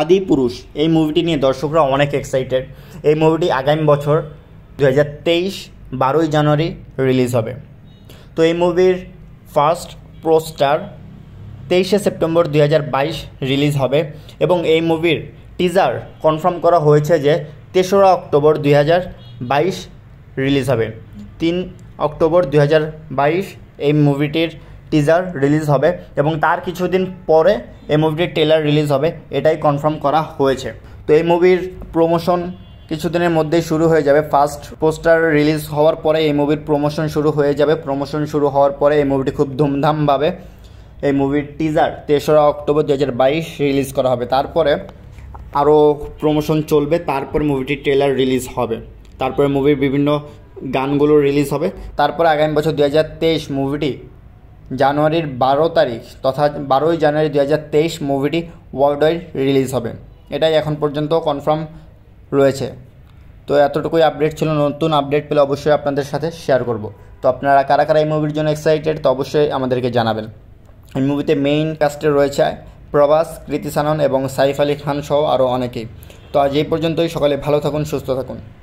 আদি পুরুষ এই মুভিটি নিয়ে দর্শকরা অনেক এক্সাইটেড এই মুভিটি আগামী বছর দু হাজার তেইশ বারোই জানুয়ারি রিলিজ হবে তো এই মুভির ফার্স্ট প্রোস্টার তেইশে সেপ্টেম্বর দুই রিলিজ হবে এবং এই মুভির টিজার কনফার্ম করা হয়েছে যে তেসরা অক্টোবর দুই রিলিজ হবে তিন অক্টোবর দুই এই মুভিটির টিজার রিলিজ হবে এবং তার কিছুদিন পরে এই মুভিটির টেলার রিলিজ হবে এটাই কনফার্ম করা হয়েছে তো এই মুভির প্রমোশন কিছুদিনের মধ্যেই শুরু হয়ে যাবে ফার্স্ট পোস্টার রিলিজ হওয়ার পরে এই মুভির প্রমোশন শুরু হয়ে যাবে প্রমোশন শুরু হওয়ার পরে এই মুভিটি খুব ধুমধামভাবে এই মুভির টিজার তেসরা অক্টোবর দু রিলিজ করা হবে তারপরে আরও প্রমোশন চলবে তারপর মুভিটির ট্রেলার রিলিজ হবে তারপরে মুভির বিভিন্ন গানগুলো রিলিজ হবে তারপর আগামী বছর দু মুভিটি জানুয়ারির বারো তারিখ তথা বারোই জানুয়ারি দু হাজার তেইশ মুভিটি ওয়ার্ল্ড ওয়াইড রিলিজ হবে এটাই এখন পর্যন্ত কনফার্ম রয়েছে তো এতটুকুই আপডেট ছিল নতুন আপডেট পেলে অবশ্যই আপনাদের সাথে শেয়ার করব তো আপনারা কারা কারা এই মুভির জন্য এক্সাইটেড তো অবশ্যই আমাদেরকে জানাবেন এই মুভিতে মেইন কাস্টে রয়েছে প্রভাস কৃতি সানন এবং সাইফ আলী খান সহ আরও অনেকেই তো আজ এই পর্যন্তই সকালে ভালো থাকুন সুস্থ থাকুন